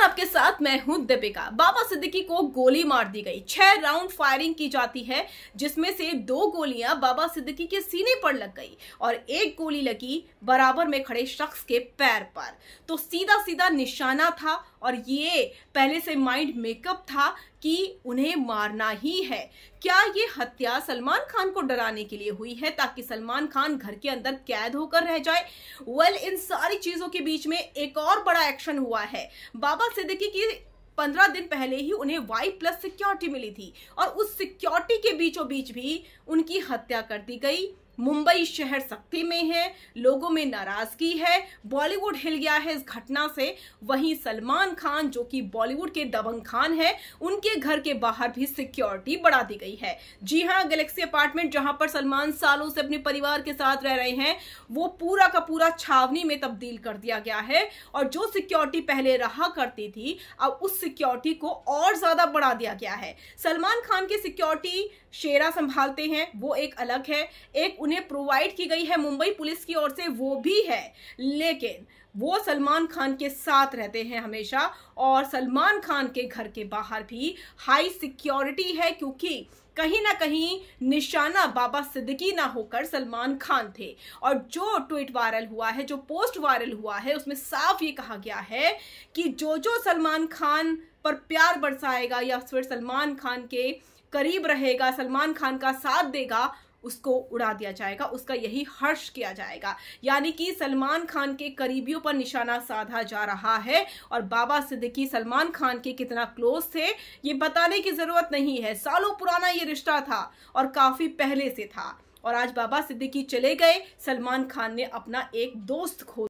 नमस्कार आपके साथ मैं हूं दीपिका बाबा सिद्दीकी को गोली मार दी गई छह राउंड फायरिंग की जाती है जिसमें से दो गोलियां बाबा सिद्दीकी के सीने पर लग गई और एक गोली लगी बराबर में खड़े शख्स के पैर पर तो सीधा सीधा निशाना था और ये पहले से माइंड मेकअप था कि उन्हें मारना ही है क्या ये हत्या सलमान खान को डराने के लिए हुई है ताकि सलमान खान घर के अंदर कैद होकर रह जाए वेल well, इन सारी चीजों के बीच में एक और बड़ा एक्शन हुआ है बाबा सिद्दीकी की पंद्रह दिन पहले ही उन्हें वाई प्लस सिक्योरिटी मिली थी और उस सिक्योरिटी के बीचों बीच भी उनकी हत्या कर दी गई मुंबई शहर सख्ती में है लोगों में नाराजगी है बॉलीवुड हिल गया है इस घटना से वहीं सलमान खान जो कि बॉलीवुड के दबंग खान है उनके घर के बाहर भी सिक्योरिटी बढ़ा दी गई है जी हाँ गैलेक्सी अपार्टमेंट जहां पर सलमान सालों से अपने परिवार के साथ रह रहे हैं वो पूरा का पूरा छावनी में तब्दील कर दिया गया है और जो सिक्योरिटी पहले रहा करती थी अब उस सिक्योरिटी को और ज्यादा बढ़ा दिया गया है सलमान खान की सिक्योरिटी शेरा संभालते हैं वो एक अलग है एक उन्हें प्रोवाइड की गई है मुंबई पुलिस की ओर से वो भी है लेकिन वो सलमान खान के साथ रहते हैं हमेशा और सलमान खान के घर के बाहर भी हाई सिक्योरिटी है क्योंकि कहीं ना कहीं निशाना बाबा सिद्दीकी ना होकर सलमान खान थे और जो ट्वीट वायरल हुआ है जो पोस्ट वायरल हुआ है उसमें साफ ये कहा गया है कि जो जो सलमान खान पर प्यार बरसाएगा या फिर सलमान खान के करीब रहेगा सलमान खान का साथ देगा उसको उड़ा दिया जाएगा उसका यही हर्ष किया जाएगा यानी कि सलमान खान के करीबियों पर निशाना साधा जा रहा है और बाबा सिद्दीकी सलमान खान के कितना क्लोज थे ये बताने की ज़रूरत नहीं है सालों पुराना ये रिश्ता था और काफ़ी पहले से था और आज बाबा सिद्दीकी चले गए सलमान खान ने अपना एक दोस्त खो